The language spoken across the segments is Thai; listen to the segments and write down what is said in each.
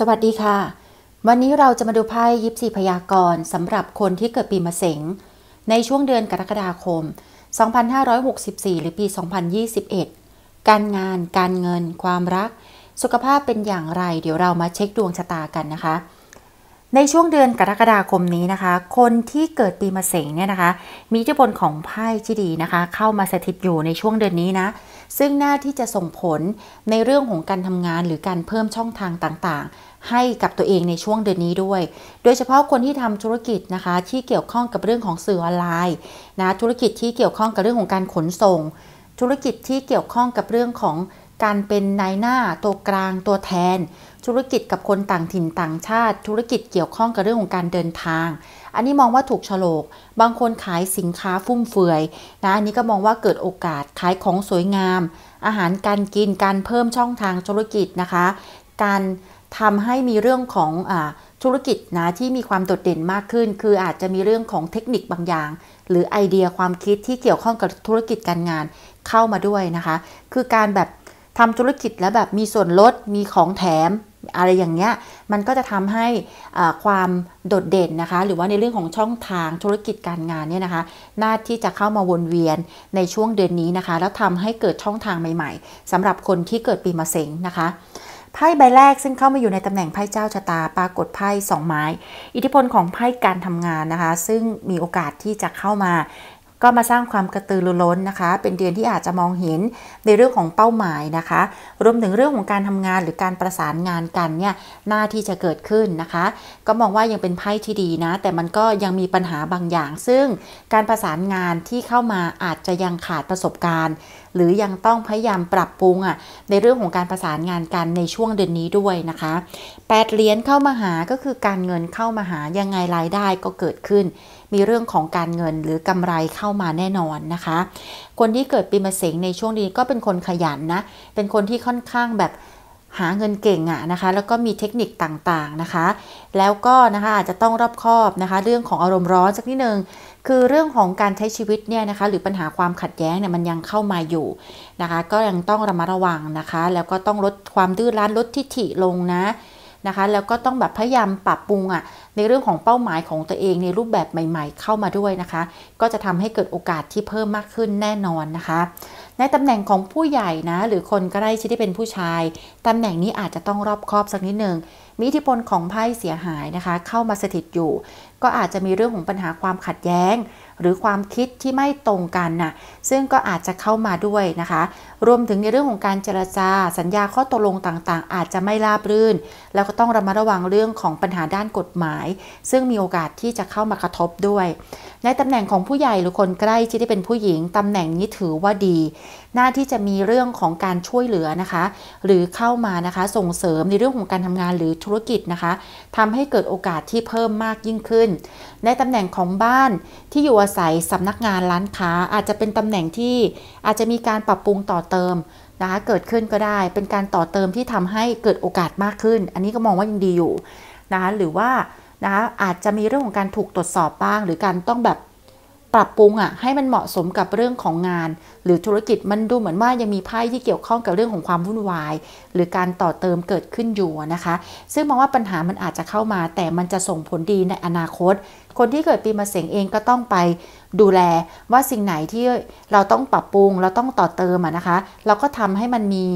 สวัสดีค่ะ วันนี้เราจะมาดูไพ่ยิปซีพยากรณ์สำหรับคนที่เกิดปีมะเสงในช่วงเดือนกรกฎาคม2564 หรือปี 2021 การงาน การเงิน ความรัก สุขภาพเป็นอย่างไร เดี๋ยวเรามาเช็คดวงชะตากันนะคะ ในช่วงเดือนกรกฎาคมนี้นะคะ คนที่เกิดปีมะเสงเนี่ยนะคะ มีอิทธิพลของไพ่ที่ดีนะคะ เข้ามาสถิตอยู่ในช่วงเดือนนี้นะซึ่งหน้าที่จะส่งผลในเรื่องของการทำงาน หรือการเพิ่มช่องทางต่างให้กับตัวเองในช่วงเดือนนี้ด้วย โดยเฉพาะคนที่ทำธุรกิจนะคะ ที่เกี่ยวข้องกับเรื่องของสื่อออนไลน์นะ ธุรกิจที่เกี่ยวข้องกับเรื่องของการขนส่ง ธุรกิจที่เกี่ยวข้องกับเรื่องของการเป็นนายหน้าตัวกลาง ตัวแทน ธุรกิจกับคนต่างถิ่นต่างชาติ ธุรกิจเกี่ยวข้องกับเรื่องของการเดินทาง อันนี้มองว่าถูกฉลก บางคนขายสินค้าฟุ่มเฟือยนะ อันนี้ก็มองว่าเกิดโอกาสขายของสวยงาม อาหารการกินการเพิ่มช่องทางธุรกิจนะคะ การทำให้มีเรื่องของอธุรกิจนะที่มีความโดดเด่นมากขึ้น คืออาจจะมีเรื่องของเทคนิคบางอย่าง หรือไอเดียความคิดที่เกี่ยวข้องกับธุรกิจการงานเข้ามาด้วยนะคะ คือการแบบทำธุรกิจแล้วแบบมีส่วนลดมีของแถม อะไรอย่างเงี้ย มันก็จะทำให้ความโดดเด่นนะคะ หรือว่าในเรื่องของช่องทางธุรกิจการงานเนี่ยนะคะน่าที่จะเข้ามาวนเวียนในช่วงเดือนนี้นะคะแล้วทำให้เกิดช่องทางใหม่ๆ สำหรับคนที่เกิดปีมะเสงนะคะไพ่ใบแรกซึ่งเข้ามาอยู่ในตำแหน่งไพ่เจ้าชะตา ปรากฏไพ่สองไม้ อิทธิพลของไพ่การทำงานนะคะ ซึ่งมีโอกาสที่จะเข้ามาก็มาสร้างความกระตือรือร้นนะคะ เป็นเดือนที่อาจจะมองเห็นในเรื่องของเป้าหมายนะคะ รวมถึงเรื่องของการทำงานหรือการประสานงานกันเนี่ยหน้าที่จะเกิดขึ้นนะคะ ก็มองว่ายังเป็นไพ่ที่ดีนะ แต่มันก็ยังมีปัญหาบางอย่าง ซึ่งการประสานงานที่เข้ามาอาจจะยังขาดประสบการณ์ หรือยังต้องพยายามปรับปรุงอ่ะในเรื่องของการประสานงานกันในช่วงเดือนนี้ด้วยนะคะ8เหรียญเข้ามาหาก็คือการเงินเข้ามาหายังไงรายได้ก็เกิดขึ้นมีเรื่องของการเงินหรือกำไรเข้ามาแน่นอนนะคะ คนที่เกิดปีมะเสงในช่วงนี้ก็เป็นคนขยันนะ เป็นคนที่ค่อนข้างแบบหาเงินเก่งอะนะคะ แล้วก็มีเทคนิคต่างๆนะคะ แล้วก็นะคะ อาจจะต้องรอบคอบนะคะ เรื่องของอารมณ์ร้อนสักนิดนึงคือเรื่องของการใช้ชีวิตเนี่ยนะคะ หรือปัญหาความขัดแย้งเนี่ยมันยังเข้ามาอยู่นะคะก็ยังต้องระมัดระวังนะคะ แล้วก็ต้องลดความดื้อรั้นลดทิฐิลงนะนะคะ แล้วก็ต้องแบบพยายามปรับปรุงอะ่ะในเรื่องของเป้าหมายของตัวเองในรูปแบบใหม่ ๆ เข้ามาด้วยนะคะ ก็จะทำให้เกิดโอกาสที่เพิ่มมากขึ้นแน่นอนนะคะ ในตำแหน่งของผู้ใหญ่นะหรือคนใกล้ชิดที่เป็นผู้ชายตำแหน่งนี้อาจจะต้องรอบคอบสักนิดหนึ่งมีอิทธิพลของไพ่เสียหายนะคะ เข้ามาสถิตอยู่ก็อาจจะมีเรื่องของปัญหาความขัดแย้งหรือความคิดที่ไม่ตรงกันนะซึ่งก็อาจจะเข้ามาด้วยนะคะ รวมถึงในเรื่องของการเจรจา สัญญาข้อตกลงต่างๆ อาจจะไม่ราบรื่น แล้วก็ต้องระมัดระวังเรื่องของปัญหาด้านกฎหมาย ซึ่งมีโอกาสที่จะเข้ามากระทบด้วย ในตำแหน่งของผู้ใหญ่หรือคนใกล้ที่ได้เป็นผู้หญิงตำแหน่งนี้ถือว่าดีหน้าที่จะมีเรื่องของการช่วยเหลือนะคะ หรือเข้ามานะคะส่งเสริมในเรื่องของการทำงานหรือธุรกิจนะคะทำให้เกิดโอกาสที่เพิ่มมากยิ่งขึ้นในตำแหน่งของบ้านที่อยู่อาศัยสำนักงานร้านค้าอาจจะเป็นตำแหน่งที่อาจจะมีการปรับปรุงต่อเติม นะคะเกิดขึ้นก็ได้ เป็นการต่อเติมที่ทำให้เกิดโอกาสมากขึ้น อันนี้ก็มองว่ายังดีอยู่นะคะหรือว่านะคะอาจจะมีเรื่องของการถูกตรวจสอบบ้างหรือการต้องแบบปรับปรุงอ่ะ ให้มันเหมาะสมกับเรื่องของงาน หรือธุรกิจมันดูเหมือนว่ายังมีไพ่ที่เกี่ยวข้องกับเรื่องของความวุ่นวาย หรือการต่อเติมเกิดขึ้นอยู่นะคะ ซึ่งมองว่าปัญหามันอาจจะเข้ามาแต่มันจะส่งผลดีในอนาคต คนที่เกิดปีมะเสงเองก็ต้องไปดูแล ว่าสิ่งไหนที่เราต้องปรับปรุง เราต้องต่อเติมนะคะ เราก็ทำให้มันมี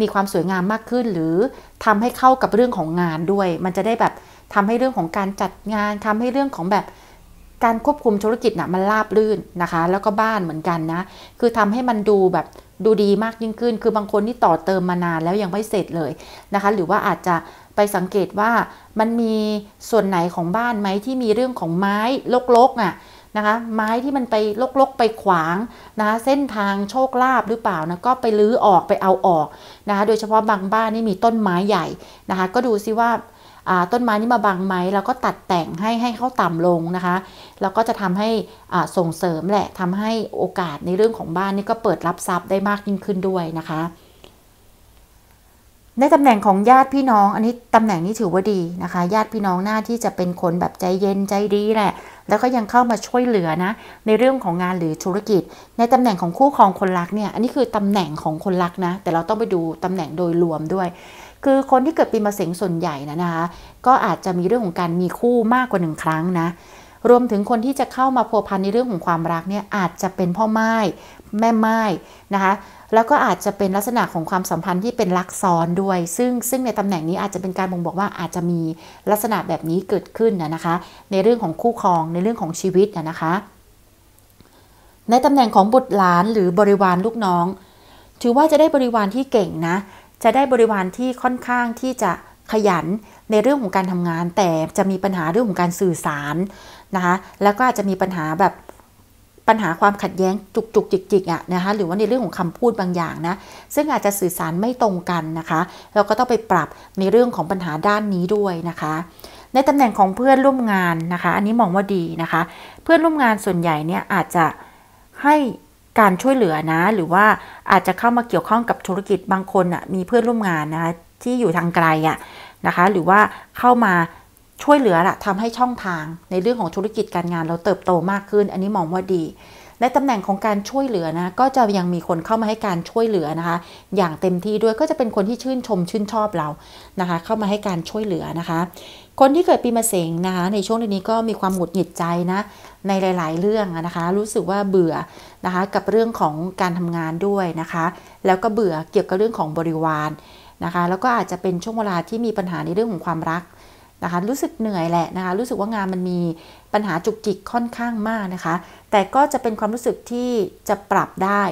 มีความสวยงามมากขึ้น หรือทำให้เข้ากับเรื่องของงานด้วย มันจะได้แบบทำให้เรื่องของการจัดงาน ทำให้เรื่องของแบบการควบคุมธุรกิจนะ่ะมันราบรื่นนะคะ แล้วก็บ้านเหมือนกันนะคือทำให้มันดูแบบดูดีมากยิ่งขึ้น คือบางคนที่ต่อเติมมานานแล้วยังไม่เสร็จเลยนะคะหรือว่าอาจจะไปสังเกตว่ามันมีส่วนไหนของบ้านไหมที่มีเรื่องของไม้ลกๆอ่ะนะคะไม้ที่มันไปลกๆไปขวางนะะเส้นทางโชคลาภหรือเปล่านะก็ไปลื้อออกไปเอาออกนะคะโดยเฉพาะบางบ้านนี่มีต้นไม้ใหญ่นะคะ ก็ดูซิว่าต้นไม้นี้มาบังไหมเราก็ตัดแต่งให้ ให้เขาต่ำลงนะคะแล้วก็จะทำให้ส่งเสริมแหละทำให้โอกาสในเรื่องของบ้านนี่ก็เปิดรับทรัพย์ได้มากยิ่งขึ้นด้วยนะคะ ในตำแหน่งของญาติพี่น้องอันนี้ตำแหน่งนี้ถือว่าดีนะคะ ญาติพี่น้องหน้าที่จะเป็นคนแบบใจเย็นใจดีแหละแล้วก็ยังเข้ามาช่วยเหลือนะในเรื่องของงานหรือธุรกิจ ในตำแหน่งของคู่ครองคนรักเนี่ย อันนี้คือตำแหน่งของคนรักนะแต่เราต้องไปดูตำแหน่งโดยรวมด้วยคือคนที่เกิดปีมะเสงส่วนใหญ่นะนะคะ ก็อาจจะมีเรื่องของการมีคู่มากกว่าหนึ่งครั้งนะรวมถึงคนที่จะเข้ามาพัวพันในเรื่องของความรักเนี่ยอาจจะเป็นพ่อไม้แม่ไม้นะคะ แล้วก็อาจจะเป็นลักษณะของความสัมพันธ์ที่เป็นลักซ้อนด้วย ซึ่งซึ่งในตำแหน่งนี้อาจจะเป็นการบ่งบอกว่าอาจจะมีลักษณะแบบนี้เกิดขึ้นนะคะ ในเรื่องของคู่ครองในเรื่องของชีวิตนะคะ ในตำแหน่งของบุตรหลานหรือบริวารลูกน้อง ถือว่าจะได้บริวารที่เก่งนะจะได้บริวารที่ค่อนข้างที่จะขยันในเรื่องของการทำงาน แต่จะมีปัญหาเรื่องของการสื่อสารนะคะแล้วก็อาจจะมีปัญหาแบบปัญหาความขัดแย้งจุกจุกจิกจิกอ่ะนะคะหรือว่าในเรื่องของคำพูดบางอย่างนะซึ่งอาจจะสื่อสารไม่ตรงกันนะคะเราก็ต้องไปปรับในเรื่องของปัญหาด้านนี้ด้วยนะคะ ในตำแหน่งของเพื่อนร่วมงานนะคะ อันนี้มองว่าดีนะคะ เพื่อนร่วมงานส่วนใหญ่เนี่ยอาจจะให้การช่วยเหลือนะ หรือว่าอาจจะเข้ามาเกี่ยวข้องกับธุรกิจบางคนอ่ะมีเพื่อนร่วมงานนะที่อยู่ทางไกลอ่ะนะคะ หรือว่าเข้ามาช่วยเหลือละทำให้ช่องทางในเรื่องของธุรกิจการงานเราเติบโตมากขึ้น อันนี้มองว่าดีในตำแหน่งของการช่วยเหลือนะก็จะยังมีคนเข้ามาให้การช่วยเหลือนะคะ อย่างเต็มที่ด้วยก็จะเป็นคนที่ชื่นชมชื่นชอบเรานะคะเข้ามาให้การช่วยเหลือนะคะ คนที่เกิดปีมะเสงนะคะในช่วงเดือนนี้ก็มีความหงุดหงิดใจนะในหลาย ๆ เรื่องนะคะรู้สึกว่าเบื่อนะคะกับเรื่องของการทำงานด้วยนะคะ แล้วก็เบื่อเกี่ยวกับเรื่องของบริวารนนะคะ แล้วก็อาจจะเป็นช่วงเวลาที่มีปัญหาในเรื่องของความรักนะคะรู้สึกเหนื่อยแหละนะคะรู้สึกว่างานมันมีปัญหาจุกจิกค่อนข้างมากนะคะ แต่ก็จะเป็นความรู้สึกที่จะปรับได้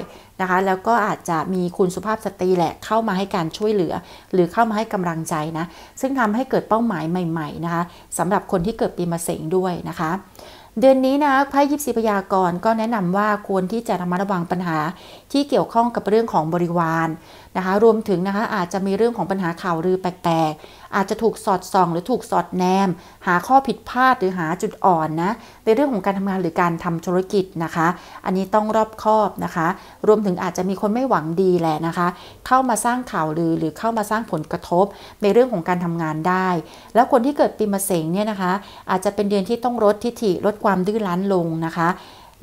นะคะแล้วก็อาจจะมีคุณสุภาพสตรีแหละเข้ามาให้การช่วยเหลือ หรือเข้ามาให้กำลังใจนะซึ่งทำให้เกิดเป้าหมายใหม่ๆนะคะสำหรับคนที่เกิดปีมะเสงด้วยนะคะ เดือนนี้นะไพ่ยิปซีพยากรก็แนะนำว่าควรที่จะระมัดระวังปัญหาที่เกี่ยวข้องกับเรื่องของบริวารนะคะรวมถึงนะคะอาจจะมีเรื่องของปัญหาข่าวลือแปลกๆอาจจะถูกสอดส่องหรือถูกสอดแนม หาข้อผิดพลาดหรือหาจุดอ่อนนะในเรื่องของการทำงานหรือการทำธุรกิจนะคะ อันนี้ต้องรอบคอบนะคะ รวมถึงอาจจะมีคนไม่หวังดีแหละนะคะ เข้ามาสร้างข่าวลือหรือเข้ามาสร้างผลกระทบ ในเรื่องของการทำงานได้ แล้วคนที่เกิดปีมะเสงเนี่ยนะคะ อาจจะเป็นเดือนที่ต้องลดทิฐิลดความดื้อรั้นลงนะคะ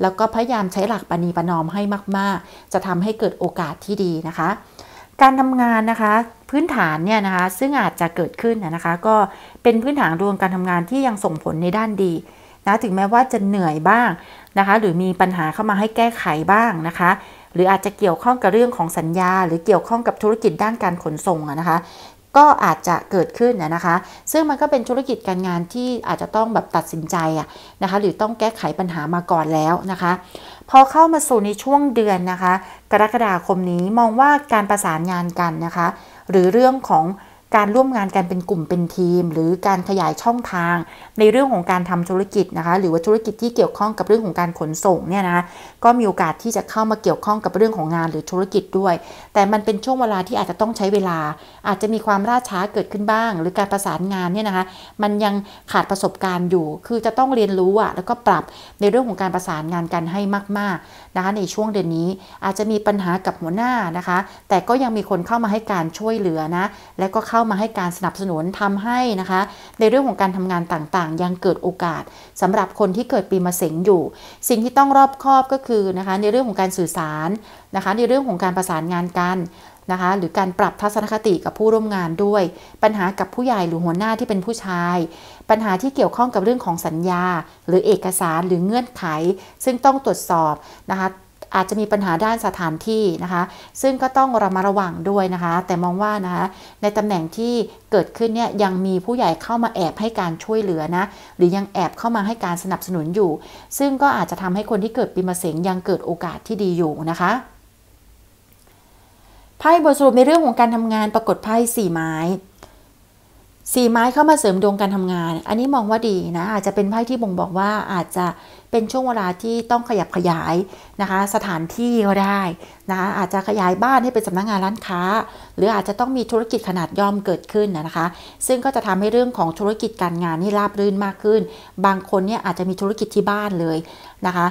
แล้วก็พยายามใช้หลักปณีปนอมให้มาก ๆ จะทำให้เกิดโอกาสที่ดีนะคะการทำงานนะคะพื้นฐานเนี่ยนะคะ ซึ่งอาจจะเกิดขึ้นนะคะ ก็เป็นพื้นฐานรวมการทำงานที่ยังส่งผลในด้านดีนะถึงแม้ว่าจะเหนื่อยบ้างนะคะ หรือมีปัญหาเข้ามาให้แก้ไขบ้างนะคะ หรืออาจจะเกี่ยวข้องกับเรื่องของสัญญา หรือเกี่ยวข้องกับธุรกิจด้านการขนส่งนะคะก็อาจจะเกิดขึ้นนะคะ ซึ่งมันก็เป็นธุรกิจการงานที่อาจจะต้องแบบตัดสินใจนะคะ หรือต้องแก้ไขปัญหามาก่อนแล้วนะคะ พอเข้ามาสู่ในช่วงเดือนนะคะ กรกฎาคมนี้มองว่าการประสานงานกันนะคะ หรือเรื่องของการร่วมงานกันเป็นกลุ่มเป็นทีม หรือการขยายช่องทาง ในเรื่องของการทำธุรกิจนะคะหรือว่าธุรกิจที่เกี่ยวข้องกับเรื่องของการขนส่งเนี่ยนะก็มีโอกาสที่จะเข้ามาเกี่ยวข้องกับเรื่องของงานหรือธุรกิจด้วย แต่มันเป็นช่วงเวลาที่อาจจะต้องใช้เวลา อาจจะมีความล่าช้าเกิดขึ้นบ้างหรือการประสานงานเนี่ยนะคะ มันยังขาดประสบการณ์อยู่คือจะต้องเรียนรู้อะแล้วก็ปรับในเรื่องของการประสานงานกันให้มากๆนะคะในช่วงเดือนนี้อาจจะมีปัญหากับหัวหน้านะคะ แต่ก็ยังมีคนเข้ามาให้การช่วยเหลือนะและก็เข้าเข้ามาให้การสนับสนุนทำให้นะคะ ในเรื่องของการทำงานต่างๆ ยังเกิดโอกาส สำหรับคนที่เกิดปีมะเสงอยู่ สิ่งที่ต้องรอบคอบก็คือนะคะในเรื่องของการสื่อสารนะคะ ในเรื่องของการประสานงานกันนะคะ หรือการปรับทัศนคติกับผู้ร่วมงานด้วย ปัญหากับผู้ใหญ่หรือหัวหน้าที่เป็นผู้ชาย ปัญหาที่เกี่ยวข้องกับเรื่องของสัญญา หรือเอกสารหรือเงื่อนไข ซึ่งต้องตรวจสอบนะคะอาจจะมีปัญหาด้านสถานที่นะคะ ซึ่งก็ต้องระมัดระวังด้วยนะคะ แต่มองว่านะคะ ในตำแหน่งที่เกิดขึ้นเนี่ยยังมีผู้ใหญ่เข้ามาแอบให้การช่วยเหลือนะ หรือยังแอบเข้ามาให้การสนับสนุนอยู่ ซึ่งก็อาจจะทำให้คนที่เกิดปีมะเสงยังเกิดโอกาสที่ดีอยู่นะคะ ไพ่บทสรุปในเรื่องของการทำงานปรากฏไพ่สี่ไม้สี่ไม้เข้ามาเสริมดวงการทำงาน อันนี้มองว่าดีนะ อาจจะเป็นไพ่ที่บ่งบอกว่าอาจจะเป็นช่วงเวลาที่ต้องขยับขยายนะคะ สถานที่ก็ได้นะอาจจะขยายบ้านให้เป็นสำนักงงานร้านค้า หรืออาจจะต้องมีธุรกิจขนาดย่อมเกิดขึ้นนะคะ ซึ่งก็จะทำให้เรื่องของธุรกิจการงานนี่ราบรื่นมากขึ้น บางคนเนี่ยอาจจะมีธุรกิจที่บ้านเลยนะคะ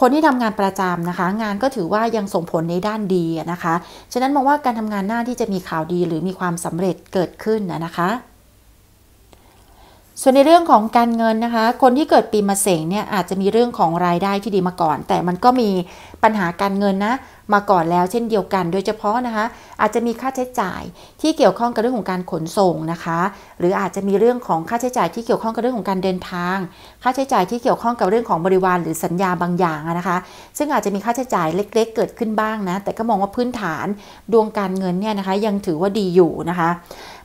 คนที่ทำงานประจำนะคะ งานก็ถือว่ายังส่งผลในด้านดีนะคะ ฉะนั้นมองว่าการทำงานหน้าที่จะมีข่าวดีหรือมีความสำเร็จเกิดขึ้นนะคะส่วนในเรื่องของการเงินนะคะ คนที่เกิดปีมะเสงเนี่ยอาจจะมีเรื่องของรายได้ที่ดีมาก่อน แต่มันก็มีปัญหาการเงินนะ มาก่อนแล้ว เช่นเดียวกัน โดยเฉพาะนะคะ อาจจะมีค่าใช้จ่ายที่เกี่ยวข้องกับเรื่องของการขนส่งนะคะ หรืออาจจะมีเรื่องของค่าใช้จ่ายที่เกี่ยวข้องกับเรื่องของการเดินทาง ค่าใช้จ่ายที่เกี่ยวข้องกับเรื่องของบริวารหรือสัญญาบางอย่างนะคะ ซึ่งอาจจะมีค่าใช้จ่ายเล็กๆ เกิดขึ้นบ้างนะแต่ก็มองว่าพื้นฐานดวงการเงินเนี่ยนะคะยังถือว่าดีอยู่นะคะ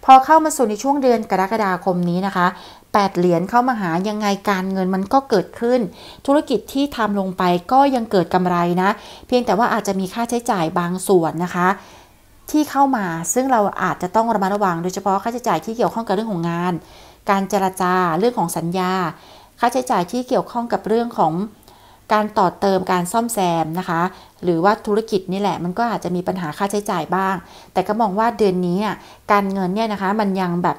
พอเข้ามาสู่ในช่วงเดือนกรกฎาคมนี้นะคะ 8เหรียญเข้ามาหายังไงการเงินมันก็เกิดขึ้น ธุรกิจที่ทำลงไปก็ยังเกิดกำไรนะ เพียงแต่ว่าอาจจะมีค่าใช้จ่ายบางส่วนนะคะ ที่เข้ามาซึ่งเราอาจจะต้องระมัดระวังโดยเฉพาะค่าใช้จ่ายที่เกี่ยวข้องกับเรื่องของงาน การเจรจาเรื่องของสัญญา ค่าใช้จ่ายที่เกี่ยวข้องกับเรื่องของการต่อเติมการซ่อมแซมนะคะหรือว่าธุรกิจนี่แหละมันก็อาจจะมีปัญหาค่าใช้จ่ายบ้าง แต่ก็มองว่าเดือนนี้การเงินเนี่ยนะคะมันยังแบบ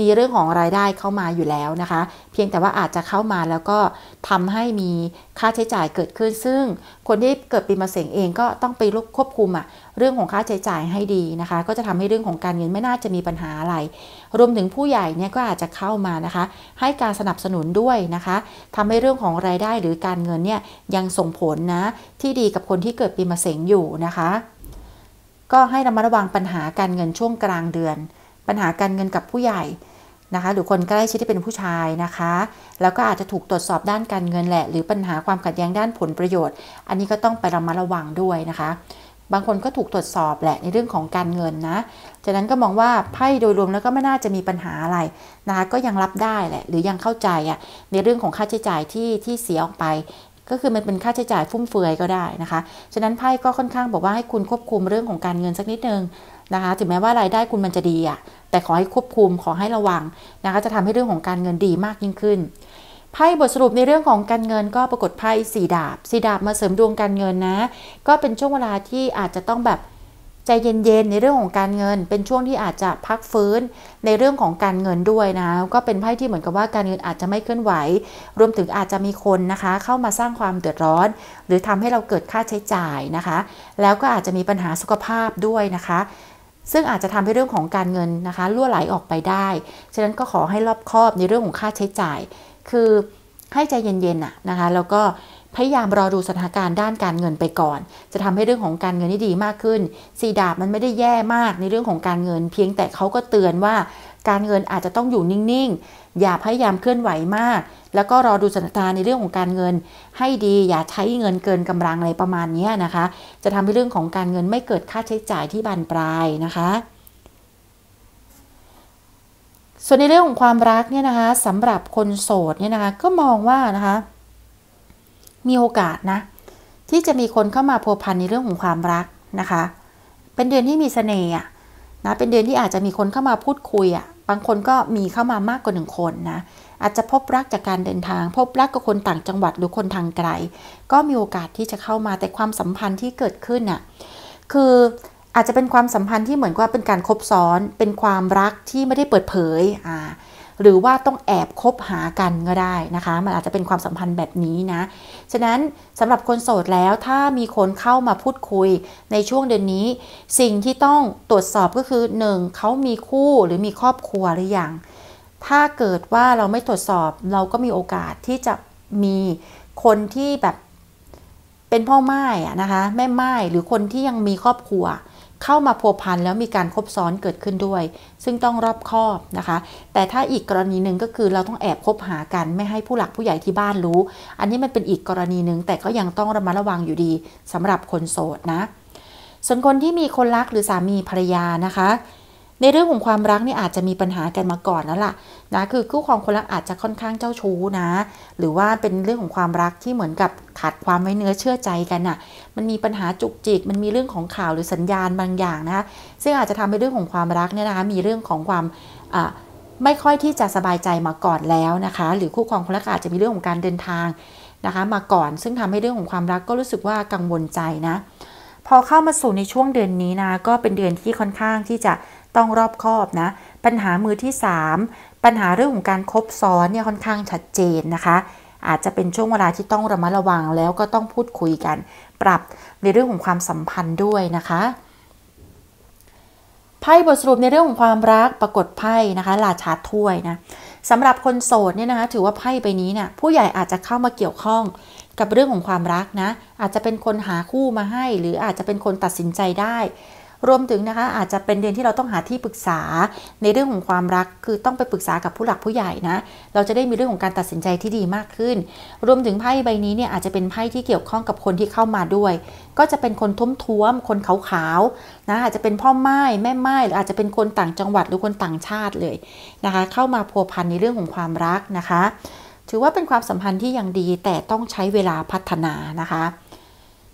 มีเรื่องของรายได้เข้ามาอยู่แล้วนะคะ เพียงแต่ว่าอาจจะเข้ามาแล้วก็ทำให้มีค่าใช้จ่ายเกิดขึ้นซึ่งคนที่เกิดปีมะเสงเองก็ต้องไปควบคุมอะเรื่องของค่าใช้จ่ายให้ดีนะคะ ก็จะทำให้เรื่องของการเงินไม่น่าจะมีปัญหาอะไร รวมถึงผู้ใหญ่เนี่ยก็อาจจะเข้ามานะคะ ให้การสนับสนุนด้วยนะคะ ทำให้เรื่องของรายได้หรือการเงินเนี่ยยังส่งผลนะที่ดีกับคนที่เกิดปีมะเสงอยู่นะคะ ก็ให้ระมัดระวังปัญหาการเงินช่วงกลางเดือนปัญหาการเงินกับผู้ใหญ่นะคะ หรือคนใกล้ชิดที่เป็นผู้ชายนะคะ แล้วก็อาจจะถูกตรวจสอบด้านการเงินแหละหรือปัญหาความขัดแย้งด้านผลประโยชน์ อันนี้ก็ต้องไประมัดระวังด้วยนะคะ บางคนก็ถูกตรวจสอบแหละในเรื่องของการเงินนะ จากนั้นก็มองว่าไพ่โดยรวมแล้วก็ไม่น่าจะมีปัญหาอะไรนะคะก็ยังรับได้แหละ หรือยังเข้าใจอ่ะในเรื่องของค่าใช้จ่ายที่ที่เสียออกไป ก็คือมันเป็นค่าใช้จ่ายฟุ่มเฟือยก็ได้นะคะฉะนั้นไพ่ก็ค่อนข้างบอกว่าให้คุณควบคุมเรื่องของการเงินสักนิดนึงนะคะถึงแม้ว่ารายได้คุณมันจะดีอะแต่ขอให้ควบคุมขอให้ระวังนะคะจะทำให้เรื่องของการเงินดีมากยิ่งขึ้นไพ่บทสรุปในเรื่องของการเงินก็ปรากฏไพ่สีดาบสีดาบมาเสริมดวงการเงินนะ ก็เป็นช่วงเวลาที่อาจจะต้องแบบใจเย็นๆในเรื่องของการเงิน เป็นช่วงที่อาจจะพักฟื้นในเรื่องของการเงินด้วยนะก็เป็นไพ่ที่เหมือนกับว่าการเงินอาจจะไม่เคลื่อนไหว รวมถึงอาจจะมีคนนะคะ เข้ามาสร้างความเดือดร้อน หรือทำให้เราเกิดค่าใช้จ่ายนะคะ แล้วก็อาจจะมีปัญหาสุขภาพด้วยนะคะซึ่งอาจจะทำให้เรื่องของการเงินนะคะล่วไหลออกไปได้ ฉะนั้นก็ขอให้รอบคอบในเรื่องของค่าใช้จ่าย คือให้ใจเย็นๆ นะคะ แล้วก็พยายามรอดูสถานการณ์ด้านการเงินไปก่อน จะทำให้เรื่องของการเงินนี่ดีมากขึ้นสีดาบมันไม่ได้แย่มากในเรื่องของการเงินเพียงแต่เขาก็เตือนว่า การเงินอาจจะต้องอยู่นิ่งๆอย่าพยายามเคลื่อนไหวมาก แล้วก็รอดูสถานการณ์ในเรื่องของการเงิน ให้ดีอย่าใช้เงินเกินกำลังอะไรประมาณนี้นะคะ จะทำให้เรื่องของการเงินไม่เกิดค่าใช้จ่ายที่บานปลายนะคะ ส่วนในเรื่องของความรักเนี่ยนะคะสำหรับคนโสดเนี่ยนะคะก็มองว่านะคะมีโอกาสนะ ที่จะมีคนเข้ามาพัวพันในเรื่องของความรักนะคะ เป็นเดือนที่มีสเสน่ห์นะเป็นเดือนที่อาจจะมีคนเข้ามาพูดคุยอ่ะ บางคนก็มีเข้ามามากกว่าหนึ่งคนนะ อาจจะพบรักจากการเดินทาง พบรักกับคนต่างจังหวัดหรือคนทางไกล ก็มีโอกาสที่จะเข้ามาแต่ความสัมพันธ์ที่เกิดขึ้นน่ะคืออาจจะเป็นความสัมพันธ์ที่เหมือนว่าเป็นการคบซ้อน เป็นความรักที่ไม่ได้เปิดเผยอ่าหรือว่าต้องแอบคบหากันก็ได้นะคะ มันอาจจะเป็นความสัมพันธ์แบบนี้นะฉะนั้นสำหรับคนโสดแล้วถ้ามีคนเข้ามาพูดคุยในช่วงเดือนนี้ สิ่งที่ต้องตรวจสอบก็คือ 1. เขามีคู่หรือมีครอบครัวหรืออยัง ถ้าเกิดว่าเราไม่ตรวจสอบเราก็มีโอกาสที่จะมีคนที่แบบเป็นพ่อแม่นะคะแม่ไม้หรือคนที่ยังมีครอบครัวเข้ามาพัวพันแล้วมีการคบซ้อนเกิดขึ้นด้วย ซึ่งต้องรอบคอบนะคะ แต่ถ้าอีกกรณีหนึ่งก็คือเราต้องแอบคบหากัน ไม่ให้ผู้หลักผู้ใหญ่ที่บ้านรู้ อันนี้มันเป็นอีกกรณีหนึ่งแต่ก็ยังต้องระมัดระวังอยู่ดี สำหรับคนโสดนะส่วนคนที่มีคนรักหรือสามีภรรยานะคะในเรื่องของความรักเนี่ยอาจจะมีปัญหากันมาก่อนแล้วล่ะนะคือคู่ครองคนรักอาจจะค่อนข้างเจ้าชู้นะ หรือว่าเป็นเรื่องของความรักที่เหมือนกับขาดความไว้เนื้อเชื่อใจกันน่ะ มันมีปัญหาจุกจิกมันมีเรื่องของข่าวหรือสัญญาณบางอย่างนะซึ่งอาจจะทำให้เรื่องของความรักเนี่ยนะคะมีเรื่องของความไม่ค่อยที่จะสบายใจมาก่อนแล้วนะคะ หรือคู่ครองคนรักอาจจะมีเรื่องของการเดินทางนะคะ มาก่อน ซึ่งทำให้เรื่องของความรักก็รู้สึกว่ากังวลใจนะ พอเข้ามาสู่ในช่วงเดือนนี้นะก็เป็นเดือนที่ค่อนข้างที่จะต้องรอบคอบนะปัญหามือที่ 3 ปัญหาเรื่องของการครบซ้อนเนี่ยค่อนข้างชัดเจนนะคะ อาจจะเป็นช่วงเวลาที่ต้องระมัดระวัง แล้วก็ต้องพูดคุยกัน ปรับในเรื่องของความสัมพันธ์ด้วยนะคะไพ่บทสรุปในเรื่องของความรักปรากฏไพ่นะคะราชาถ้วยนะสำหรับคนโสดเนี่ยนะคะถือว่าไพ่ใบนี้เนี่ยผู้ใหญ่อาจจะเข้ามาเกี่ยวข้องกับเรื่องของความรักนะ อาจจะเป็นคนหาคู่มาให้ หรืออาจจะเป็นคนตัดสินใจได้รวมถึงนะคะ อาจจะเป็น เดือนที่เราต้องหาที่ปรึกษาในเรื่องของความรักคือต้องไปปรึกษากับผู้หลักผู้ใหญ่นะ เราจะได้มีเรื่องของการตัดสินใจที่ดีมากขึ้น รวมถึงไพ่ใบนี้เนี่ยอาจจะเป็นไพ่ที่เกี่ยวข้องกับคนที่เข้ามาด้วย ก็จะเป็นคนท้วม คนขาวๆนะอาจจะเป็นพ่อไม้แม่ไม้หรืออาจจะเป็นคนต่างจังหวัดหรือคนต่างชาติเลยนะคะ เข้ามาพัวพันในเรื่องของความรักนะคะ ถือว่าเป็นความสัมพันธ์ที่ยังดีแต่ต้องใช้เวลาพัฒนานะคะ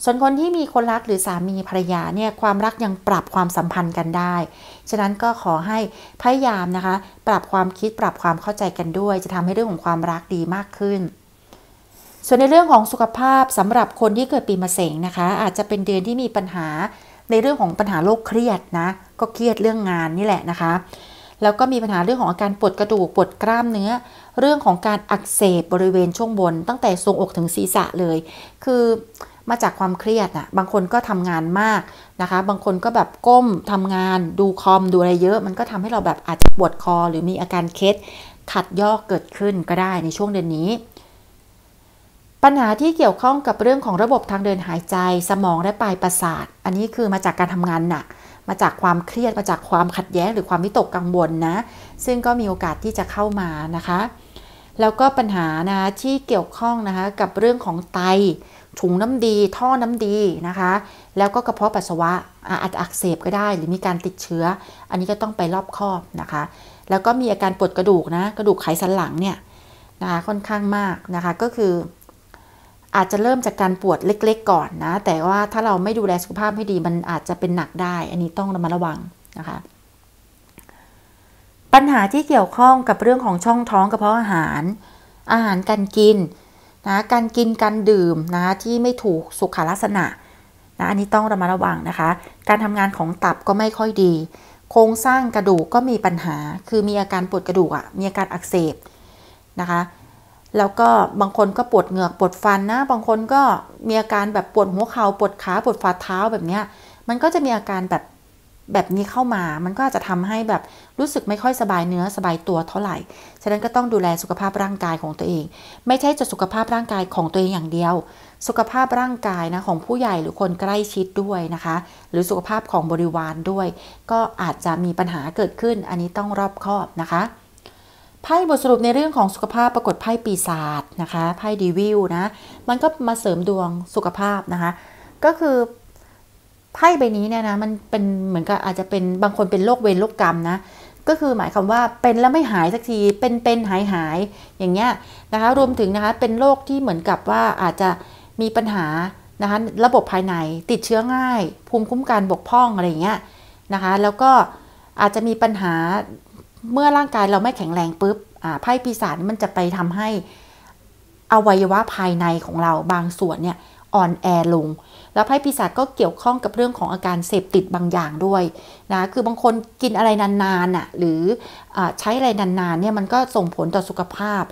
ส่วนคนที่มีคนรักหรือสามีภรรยาเนี่ยความรักยังปรับความสัมพันธ์กันได้ฉะนั้นก็ขอให้พยายามนะคะ ปรับความคิดปรับความเข้าใจกันด้วย จะทำให้เรื่องของความรักดีมากขึ้น ส่วนในเรื่องของสุขภาพสำหรับคนที่เกิดปีมะเสงนะคะ อาจจะเป็นเดือนที่มีปัญหาในเรื่องของปัญหาโรคเครียดนะ ก็เครียดเรื่องงานนี่แหละนะคะแล้วก็มีปัญหาเรื่องของอาการปวดกระดูกปวดกล้ามเนื้อ เรื่องของการอักเสบบริเวณช่วงบนตั้งแต่ทรงอกถึงศีรษะเลย คือมาจากความเครียดนะบางคนก็ทำงานมากนะคะ บางคนก็แบบก้มทำงาน ดูคอมดูอะไรเยอะ มันก็ทำให้เราแบบอาจจะปวดคอ หรือมีอาการเคสขัดย่อเกิดขึ้นก็ได้ในช่วงเดือนนี้ ปัญหาที่เกี่ยวข้องกับเรื่องของระบบทางเดินหายใจสมองและปลายประสาท อันนี้คือมาจากการทำงานหนักมาจากความเครียดมาจากความขัดแย้งหรือความวิตกกังวลนะ ซึ่งก็มีโอกาสที่จะเข้ามานะคะ แล้วก็ปัญหานะที่เกี่ยวข้องนะคะกับเรื่องของไตถุงน้ำดี ท่อน้ำดีนะคะ แล้วก็กระเพาะปัสสาวะอาจอักเสบก็ได้ หรือมีการติดเชื้อ อันนี้ก็ต้องไปรอบคอบนะคะ แล้วก็มีอาการปวดกระดูกนะกระดูกไขสันหลังเนี่ยนะคะค่อนข้างมากนะคะก็คืออาจจะเริ่มจากการปวดเล็ก ๆก่อนนะ แต่ว่าถ้าเราไม่ดูแลสุขภาพให้ดี มันอาจจะเป็นหนักได้ อันนี้ต้องระมัดระวังนะคะ ปัญหาที่เกี่ยวข้องกับเรื่องของช่องท้องกระเพาะอาหาร อาหารการกินนะการกินการดื่มนะที่ไม่ถูกสุขลักษณะ นะ อันนี้ต้องระมัดระวังนะคะ การทำงานของตับก็ไม่ค่อยดี โครงสร้างกระดูกก็มีปัญหา คือมีอาการปวดกระดูกอะ่ะ มีอาการอักเสบนะคะแล้วก็บางคนก็ปวดเหงือกปวดฟันนะบางคนก็มีอาการแบบปวดหัวเขา่าปวดขาปวดฝ่าเท้าแบบเนี้ยมันก็จะมีอาการแบบแบบนี้เข้ามา มันก็อาจจะทำให้แบบรู้สึกไม่ค่อยสบายเนื้อสบายตัวเท่าไหร่ฉะนั้นก็ต้องดูแลสุขภาพร่างกายของตัวเอง ไม่ใช่จะสุขภาพร่างกายของตัวเองอย่างเดียว สุขภาพร่างกายนะของผู้ใหญ่หรือคนใกล้ชิดด้วยนะคะ หรือสุขภาพของบริวารด้วย ก็อาจจะมีปัญหาเกิดขึ้น อันนี้ต้องรอบคอบนะคะไพ่บทสรุปในเรื่องของสุขภาพปรากฏไพ่ปีศาจนะคะไพ่ดีวิลนะมันก็มาเสริมดวงสุขภาพนะคะ ก็คือไพ่ใบนี้เนี่ยนะมันเป็นเหมือนกับอาจจะเป็นบางคนเป็นโรคเวรโรคกรรมนะก็คือหมายความว่าเป็นแล้วไม่หายสักที เป็นเป็นหายหายอย่างเงี้ยนะคะ รวมถึงนะคะ เป็นโรคที่เหมือนกับว่าอาจจะมีปัญหานะคะระบบภายในติดเชื้อง่าย ภูมิคุ้มกันบกพร่องอะไรเงี้ยนะคะแล้วก็อาจจะมีปัญหาเมื่อร่างกายเราไม่แข็งแรงปุ๊บไพ่ปีศาจมันจะไปทำให้อวัยวะภายในของเราบางส่วนเนี่ยอ่อนแอลง แล้วไพ่ปีศาจก็เกี่ยวข้องกับเรื่องของอาการเสพติดบางอย่างด้วยนะ คือบางคนกินอะไรนานๆน่ะ หรืออใช้อะไรนานๆเนี่ยมันก็ส่งผลต่อสุขภาพ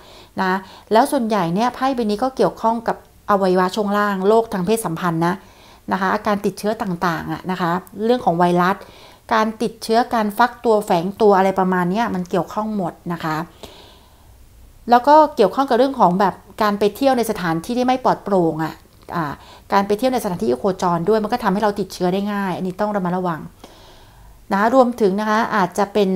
นะ แล้วส่วนใหญ่เนี่ยไพ่ใบนี้ก็เกี่ยวข้องกับอวัยวะช่วงล่าง โรคทางเพศสัมพันธ์นะ นะคะอาการติดเชื้อต่างๆอ่ะนะคะ เรื่องของไวรัสการติดเชื้อการฟักตัวแฝงตัวอะไรประมาณนี้มันเกี่ยวข้องหมดนะคะ แล้วก็เกี่ยวข้องกับเรื่องของแบบการไปเที่ยวในสถานที่ที่ไม่ปลอดโปร่งอะ่ะการไปเที่ยวในสถานที่โคจรด้วย มันก็ทำให้เราติดเชื้อได้ง่าย อันนี้ต้องระมัดระวัง นะรวมถึงนะคะอาจจะเป็น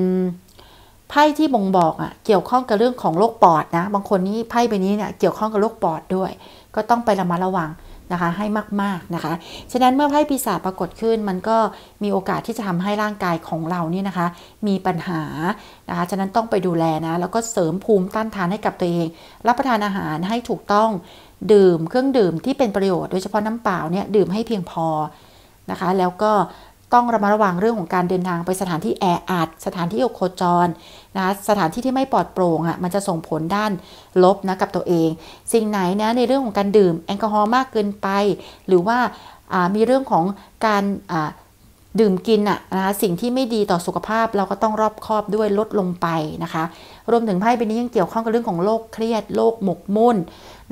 ไพ่ที่บ่งบอกอ่ะเกี่ยวข้องกับเรื่องของโรคปอดนะบางคนนี้ไพ่ใบนี้เนี่ยเกี่ยวข้องกับโรคปอดด้วย ก็ต้องไประมัดระวังนะคะ ให้มาก ๆ นะคะ ฉะนั้นเมื่อไพ่ปีศาจปรากฏขึ้นมันก็มีโอกาสที่จะทำให้ร่างกายของเราเนี่ยนะคะมีปัญหานะคะฉะนั้นต้องไปดูแลนะแล้วก็เสริมภูมิต้านทานให้กับตัวเอง รับประทานอาหารให้ถูกต้องดื่มเครื่องดื่มที่เป็นประโยชน์โดยเฉพาะน้ำเปล่าเนี่ยดื่มให้เพียงพอนะคะ แล้วก็ต้องระมัดระวังเรื่องของการเดินทางไปสถานที่แออัดสถานที่โคจรนะสถานที่ที่ไม่ปลอดโปร่งอ่ะมันจะส่งผลด้านลบนะกับตัวเอง สิ่งไหนนะในเรื่องของการดื่มแอลกอฮอล์มากเกินไปหรือว่ามีเรื่องของการดื่มกินอ่ะนะะสิ่งที่ไม่ดีต่อสุขภาพเราก็ต้องรอบคอบด้วยลดลงไปนะคะรวมถึงไพ่ใบนี้ยังเกี่ยวข้องกับเรื่องของโรคเครียดโรคหมกมุ่น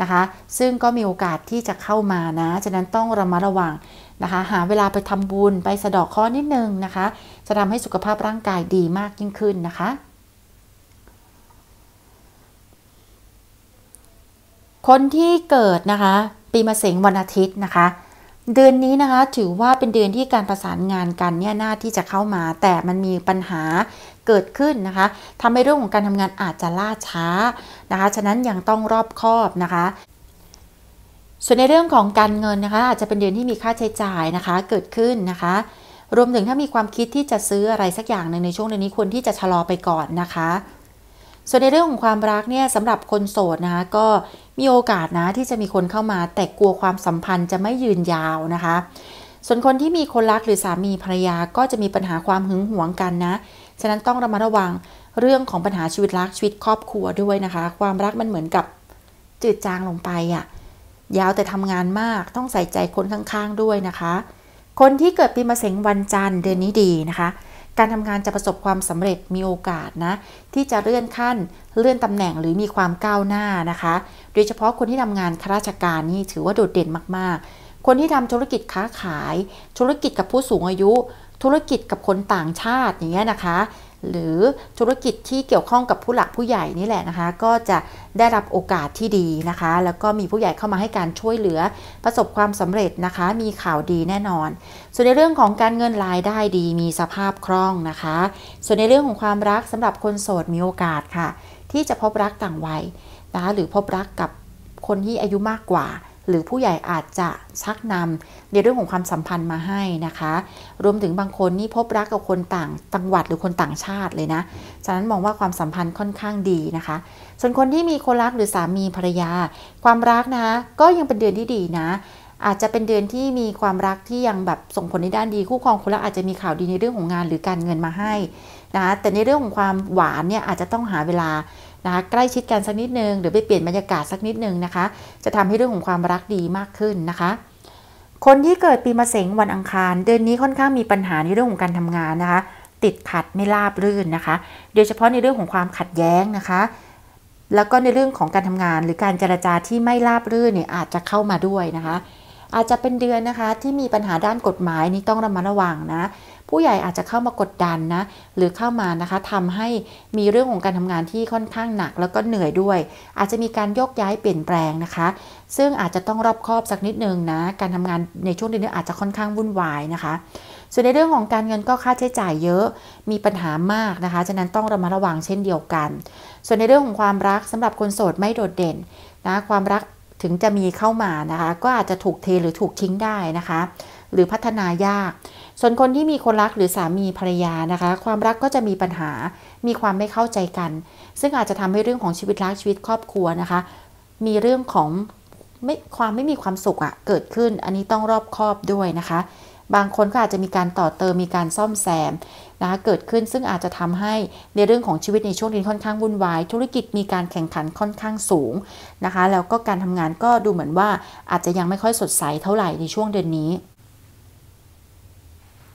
นะคะซึ่งก็มีโอกาสที่จะเข้ามานะฉะนั้นต้องระมัดระวังนะคะหาเวลาไปทำบุญไปสะดอกข้อนิดนึงนะคะ จะทำให้สุขภาพร่างกายดีมากยิ่งขึ้นนะคะ คนที่เกิดนะคะ ปีมะเสงวันอาทิตย์นะคะ เดือนนี้นะคะถือว่าเป็นเดือนที่การประสานงานกันเนี่ยน่าที่จะเข้ามา แต่มันมีปัญหาเกิดขึ้นนะคะทำให้เรื่องของการทำงานอาจจะล่าช้านะคะ ฉะนั้นยังต้องรอบคอบนะคะส่วนในเรื่องของการเงินนะคะอาจจะเป็นเดือนที่มีค่าใช้จ่ายนะคะเกิดขึ้นนะคะ รวมถึงถ้ามีความคิดที่จะซื้ออะไรสักอย่างหนึ่งในช่วงเดือนนี้ ควร ที่จะชะลอไปก่อนนะคะ ส่วนในเรื่องของความรักเนี่ยสำหรับคนโสดนะคะก็มีโอกาสนะที่จะมีคนเข้ามา แต่กลัวความสัมพันธ์จะไม่ยืนยาวนะคะ ส่วนคนที่มีคนรักหรือสามีภรรยา ก็จะมีปัญหาความหึงหวงกันนะ ฉะนั้นต้องระมัดระวังเรื่องของปัญหาชีวิตรักชีวิตครอบครัวด้วยนะคะ ความรักมันเหมือนกับจืดจางลงไปอะ่ะยาวแต่ทำงานมาก ต้องใส่ใจคนข้างๆ ด้วยนะคะ คนที่เกิดปีมะเสงวันจันทร์เดือนนี้ดีนะคะ การทำงานจะประสบความสำเร็จมีโอกาสนะ ที่จะเลื่อนขั้น เลื่อนตำแหน่งหรือมีความก้าวหน้านะคะ โดยเฉพาะคนที่ทำงานข้าราชการนี่ถือว่าโดดเด่นมากๆ คนที่ทำธุรกิจค้าขาย ธุรกิจกับผู้สูงอายุ ธุรกิจกับคนต่างชาติอย่างเงี้ยนะคะหรือธุรกิจที่เกี่ยวข้องกับผู้หลักผู้ใหญ่นี่แหละนะคะก็จะได้รับโอกาสที่ดีนะคะ แล้วก็มีผู้ใหญ่เข้ามาให้การช่วยเหลือ ประสบความสำเร็จนะคะมีข่าวดีแน่นอน ส่วนในเรื่องของการเงินรายได้ดี มีสภาพคล่องนะคะ ส่วนในเรื่องของความรักสำหรับคนโสดมีโอกาสค่ะ ที่จะพบรักต่างวัยนะคะหรือพบรักกับคนที่อายุมากกว่าหรือผู้ใหญ่อาจจะชักนำในเรื่องของความสัมพันธ์มาให้นะคะ รวมถึงบางคนนี่พบรักกับคนต่างจังหวัดหรือคนต่างชาติเลยนะ ฉะนั้นมองว่าความสัมพันธ์ค่อนข้างดีนะคะ ส่วนคนที่มีคนรักหรือสามีภรรยา ความรักนะก็ยังเป็นเดือนที่ดีนะ อาจจะเป็นเดือนที่มีความรักที่ยังแบบส่งผลในด้านดี คู่ครองคนละอาจจะมีข่าวดีในเรื่องของงานหรือการเงินมาให้นะแต่ในเรื่องของความหวานเนี่ยอาจจะต้องหาเวลานะคะใกล้ชิดกันสักนิดนึงหรือไปเปลี่ยนบรรยากาศสักนิดนึงนะคะ จะทำให้เรื่องของความรักดีมากขึ้นนะคะ คนที่เกิดปีมะเสงวันอังคาร เดือนนี้ค่อนข้างมีปัญหาในเรื่องของการทำงานนะคะ ติดขัดไม่ราบรื่นนะคะโดยเฉพาะในเรื่องของความขัดแย้งนะคะ แล้วก็ในเรื่องของการทำงานหรือการเจรจาที่ไม่ราบรื่นเนี่ยอาจจะเข้ามาด้วยนะคะ อาจจะเป็นเดือนนะคะที่มีปัญหาด้านกฎหมายนี้ต้องระมัดระวังนะผู้ใหญ่อาจจะเข้ามากดดันนะหรือเข้ามานะคะทำให้มีเรื่องของการทำงานที่ค่อนข้างหนักแล้วก็เหนื่อยด้วย อาจจะมีการยกย้ายเปลี่ยนแปลงนะคะ ซึ่งอาจจะต้องรอบคอบสักนิดนึงนะการทำงานในช่วงเดือนนี้อาจจะค่อนข้างวุ่นวายนะคะ ส่วนในเรื่องของการเงินก็ค่าใช้จ่ายเยอะมีปัญหามากนะคะฉะนั้นต้องระมัดระวังเช่นเดียวกัน ส่วนในเรื่องของความรักสำหรับคนโสดไม่โดดเด่นนะความรักถึงจะมีเข้ามานะคะก็อาจจะถูกเทหรือถูกทิ้งได้นะคะ หรือพัฒนายากส่วนคนที่มีคนรักหรือสามีภรรยานะคะ ความรักก็จะมีปัญหา มีความไม่เข้าใจกัน ซึ่งอาจจะทำให้เรื่องของชีวิตรักชีวิตครอบครัวนะคะ มีเรื่องของไม่ความไม่มีความสุขอะเกิดขึ้นอันนี้ต้องรอบคอบด้วยนะคะ บางคนก็อาจจะมีการต่อเติมมีการซ่อมแซมนะคะ เกิดขึ้นซึ่งอาจจะทำให้ในเรื่องของชีวิตในช่วงนี้ค่อนข้างวุ่นวาย ธุรกิจมีการแข่งขันค่อนข้างสูงนะคะแล้วก็การทำงานก็ดูเหมือนว่าอาจจะยังไม่ค่อยสดใสเท่าไหร่ในช่วงเดือนนี้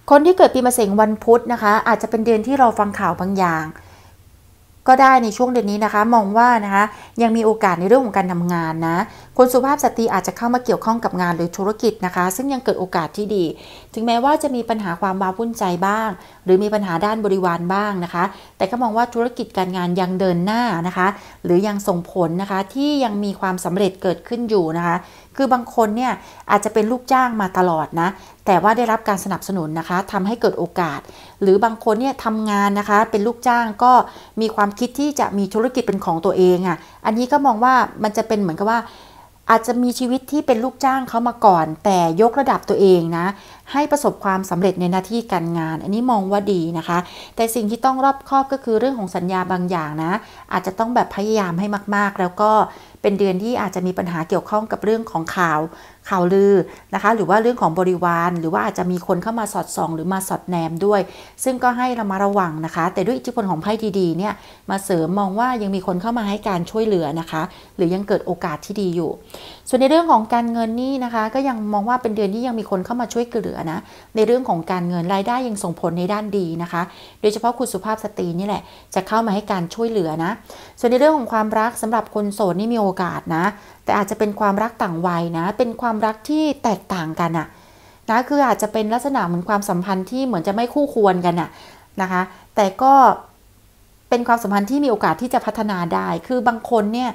คนที่เกิดปีมะเสงวันพุธนะคะ อาจจะเป็นเดือนที่เราฟังข่าวบางอย่าง ก็ได้ในช่วงเดือนนี้นะคะมองว่านะคะยังมีโอกาสในเรื่องของการทำงานนะคนสุภาพสตรีอาจจะเข้ามาเกี่ยวข้องกับงานหรือธุรกิจนะคะ ซึ่งยังเกิดโอกาสที่ดี ถึงแม้ว่าจะมีปัญหาความว้าวุ่นใจบ้าง หรือมีปัญหาด้านบริวารบ้างนะคะ แต่ก็มองว่าธุรกิจการงานยังเดินหน้านะคะ หรือยังส่งผลนะคะที่ยังมีความสำเร็จเกิดขึ้นอยู่นะคะคือบางคนเนี่ยอาจจะเป็นลูกจ้างมาตลอดนะแต่ว่าได้รับการสนับสนุนนะคะทำให้เกิดโอกาส หรือบางคนเนี่ยทำงานนะคะ เป็นลูกจ้างก็มีความคิดที่จะมีธุรกิจเป็นของตัวเองอะ่ะ อันนี้ก็มองว่ามันจะเป็นเหมือนกับว่า อาจจะมีชีวิตที่เป็นลูกจ้างเขามาก่อน แต่ยกระดับตัวเองนะให้ประสบความสำเร็จในหน้าที่การงาน อันนี้มองว่าดีนะคะ แต่สิ่งที่ต้องรอบคอบก็คือเรื่องของสัญญาบางอย่างนะ อาจจะต้องแบบพยายามให้มากๆ แล้วก็เป็นเดือนที่อาจจะมีปัญหาเกี่ยวข้องกับเรื่องของข่าวข่าวลือนะคะหรือว่าเรื่องของบริวาร หรือว่าอาจจะมีคนเข้ามาสอดส่องหรือมาสอดแนมด้วย ซึ่งก็ให้เรามาระวังนะคะ แต่ด้วยอิทธิพลของไพ่ดีๆเนี่ยมาเสริมมองว่ายังมีคนเข้ามาให้การช่วยเหลือนะคะ หรือยังเกิดโอกาสที่ดีอยู่ ส่วนในเรื่องของการเงินนี่นะคะ ก็ยังมองว่าเป็นเดือนที่ยังมีคนเข้ามาช่วยเหลืออนะในเรื่องของการเงินรายได้ยังส่งผลในด้านดีนะคะโดยเฉพาะคุณสุภาพสตรีนี่แหละจะเข้ามาให้การช่วยเหลือ นะ ส่วนในเรื่องของความรักสำหรับคนโสดนี่มีโอกาสนะ แต่อาจจะเป็นความรักต่างวัยนะเป็นความรักที่แตกต่างกันอะนะ คืออาจจะเป็นลักษณะเหมือนความสัมพันธ์ที่เหมือนจะไม่คู่ควรกันอะนะคะแต่ก็เป็นความสัมพันธ์ที่มีโอกาสที่จะพัฒนาได้ คือบางคนเนี่ย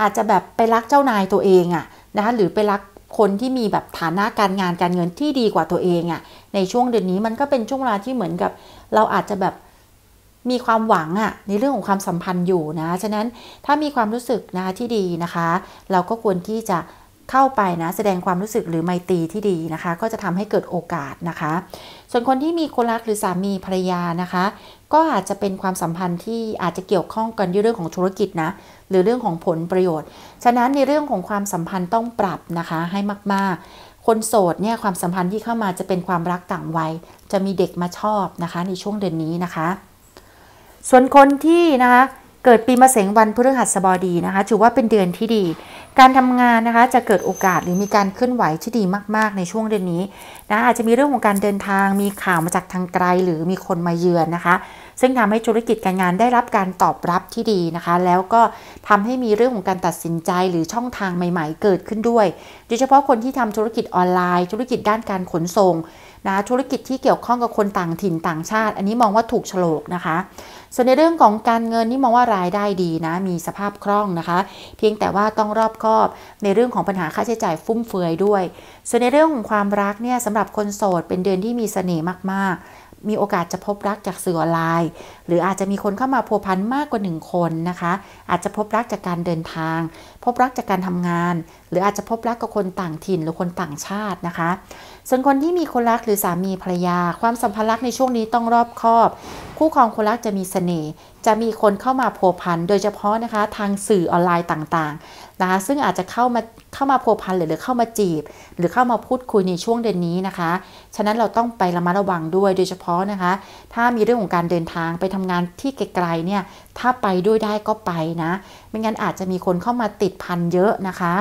อาจจะแบบไปรักเจ้านายตัวเองอะนะคะหรือไปรักคนที่มีแบบฐานะการงานการเงินที่ดีกว่าตัวเองอะ่ะ ในช่วงเดือนนี้มันก็เป็นช่วงเวลาที่เหมือนกับ เราอาจจะแบบมีความหวังอะ่ะ ในเรื่องของความสัมพันธ์อยู่นะฉะนั้นถ้ามีความรู้สึกนะที่ดีนะคะ เราก็ควรที่จะเข้าไปนะแสดงความรู้สึกหรือไมตรีที่ดีนะคะ ก็จะทำให้เกิดโอกาสนะคะ ส่วนคนที่มีคนรักหรือสามีภรรยานะคะ ก็อาจจะเป็นความสัมพันธ์ที่อาจจะเกี่ยวข้องกันในเรื่องของธุรกิจนะหรือเรื่องของผลประโยชน์ฉะนั้นในเรื่องของความสัมพันธ์ต้องปรับนะคะ ให้มาก ๆ คนโสดเนี่ยความสัมพันธ์ที่เข้ามาจะเป็นความรักต่างวัยจะมีเด็กมาชอบนะคะ ในช่วงเดือนนี้นะคะ ส่วนคนที่นะคะเกิดปีมะเสงวันพฤหัสบดีนะคะ ถือว่าเป็นเดือนที่ดี การทำงานนะคะจะเกิดโอกาสหรือมีการเคลื่อนไหวที่ดีมาก ๆ ในช่วงเดือนนี้นะ อาจจะมีเรื่องของการเดินทาง มีข่าวมาจากทางไกล หรือมีคนมาเยือนนะคะ ซึ่งทำให้ธุรกิจการงานได้รับการตอบรับที่ดีนะคะ แล้วก็ทำให้มีเรื่องของการตัดสินใจหรือช่องทางใหม่ ๆ เกิดขึ้นด้วย โดยเฉพาะคนที่ทำธุรกิจออนไลน์ ธุรกิจด้านการขนส่งนะ ธุรกิจที่เกี่ยวข้องกับคนต่างถิ่นต่างชาติ อันนี้มองว่าถูกฉลกนะคะส่วนในเรื่องของการเงินนี่มองว่ารายได้ดีนะ มีสภาพคล่องนะคะ เพียงแต่ว่าต้องรอบคอบในเรื่องของปัญหาค่าใช้จ่ายฟุ่มเฟือยด้วย ส่วนในเรื่องของความรักเนี่ยสำหรับคนโสดเป็นเดือนที่มีเสน่ห์มากมีโอกาสจะพบรักจากสื่อออนไลน์ หรืออาจจะมีคนเข้ามาพัวพันมากกว่า1คนนะคะ อาจจะพบรักจากการเดินทาง พบรักจากการทำงาน หรืออาจจะพบรักกับคนต่างถิ่นหรือคนต่างชาตินะคะ ส่วนคนที่มีคนรักหรือสามีภรรยา ความสัมพันธ์รักในช่วงนี้ต้องรอบคอบคู่ครองคนรักจะมีสเสน่ห์จะมีคนเข้ามาพัวพันโดยเฉพาะนะคะทางสื่อออนไลน์ต่างๆนะคะซึ่งอาจจะเข้ามาเข้ามาโพพันหรือเข้ามาจีบ หรือเข้ามาพูดคุยในช่วงเดือนนี้นะคะ ฉะนั้นเราต้องไประมัดระวังด้วยโดยเฉพาะนะคะ ถ้ามีเรื่องของการเดินทางไปทำงานที่ไกลๆเนี่ย ถ้าไปด้วยได้ก็ไปนะ ไม่งั้นอาจจะมีคนเข้ามาติดพันเยอะนะคะ